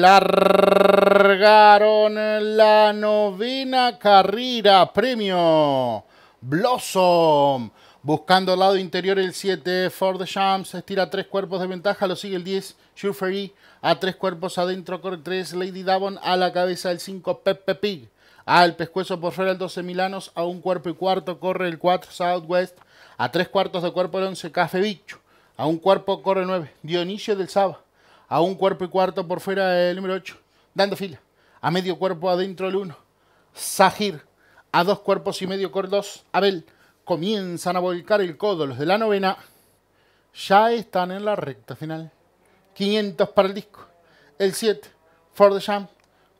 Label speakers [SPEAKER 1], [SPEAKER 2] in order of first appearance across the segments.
[SPEAKER 1] largaron la novena carrera premio Blossom. Buscando al lado interior el 7, For the Shams estira tres cuerpos de ventaja, lo sigue el 10, Schuffery a tres cuerpos adentro, corre 3, Lady Davon a la cabeza el 5, Pepe Pig al pescuezo por fuera el 12, Milanos a un cuerpo y cuarto, corre el 4, Southwest a tres cuartos de cuerpo el 11, Café Bicho a un cuerpo corre 9, Dionisio del Saba a un cuerpo y cuarto por fuera el número 8, dando fila, a medio cuerpo adentro el 1, Sahir, a dos cuerpos y medio cor 2, Abel, comienzan a volcar el codo los de la novena, ya están en la recta final, 500 para el disco, el 7, For Jam,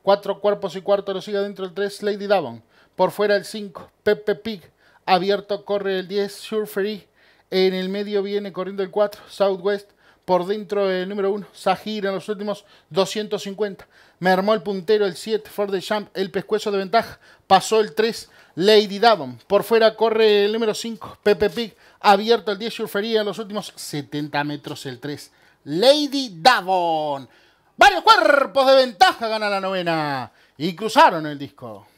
[SPEAKER 1] cuatro cuerpos y cuarto lo sigue adentro el 3, Lady Davon, por fuera el 5, Pepe Pig, abierto corre el 10, Surfery, en el medio viene corriendo el 4, Southwest, por dentro el número 1, Sahir en los últimos 250. Mermó el puntero el 7, For the Jump, el pescuezo de ventaja. Pasó el 3, Lady Davon. Por fuera corre el número 5, Pepe Pig. Abierto el 10, Surfería en los últimos 70 metros el 3. Lady Davon. Varios cuerpos de ventaja gana la novena. Y cruzaron el disco.